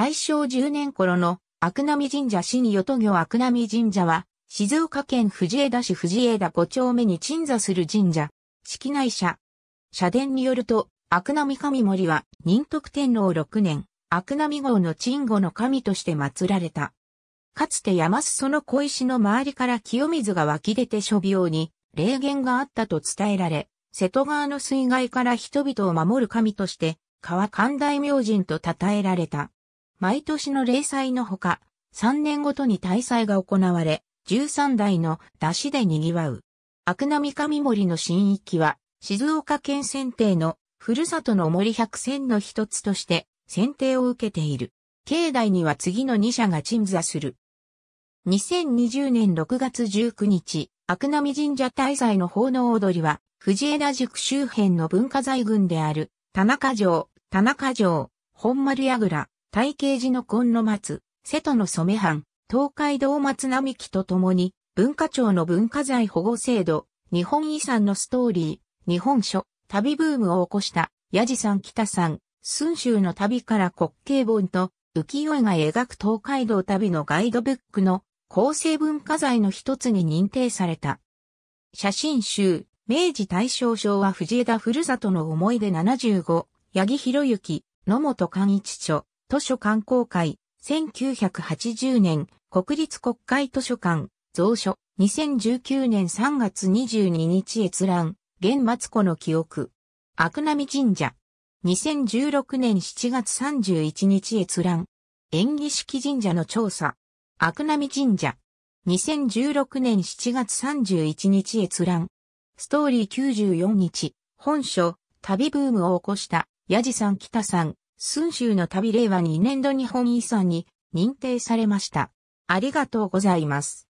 大正10年頃の阿久波神社新与都行アクナ神社は、静岡県藤枝市藤枝5丁目に鎮座する神社、式内社。社殿によると、阿久波神森は、仁徳天皇6年、阿久波号の鎮護の神として祀られた。かつて山裾の小石の周りから清水が湧き出て諸病に、霊源があったと伝えられ、瀬戸川の水害から人々を守る神として、川寛大明神と称えられた。毎年の例祭のほか、3年ごとに大祭が行われ、13代の出汁で賑わう。悪波上森の新域は、静岡県選定のふるさとの森百選の一つとして選定を受けている。境内には次の2社が鎮座する。2020年6月19日、悪波神社大祭の奉納踊りは、藤枝塾周辺の文化財群である、田中城、田中城、本丸櫓、大慶寺の紺の松、瀬戸の染藩、東海道松並木とともに、文化庁の文化財保護制度、日本遺産のストーリー、日本書、旅ブームを起こした、矢地さん北さん、寸州の旅から国慶本と、浮世絵が描く東海道旅のガイドブックの構成文化財の一つに認定された。写真集、明治大正昭和藤枝ふるさとの思い出75、八木博之、野本寛一著、図書館公会、1980年、国立国会図書館、蔵書、2019年3月22日閲覧、現松子の記憶。悪波神社。2016年7月31日閲覧。演技式神社の調査。悪波神社。2016年7月31日閲覧。ストーリー94日。本書、旅ブームを起こした、ヤジさん北さん、寸秋の旅令和2年度日本遺産に認定されました。ありがとうございます。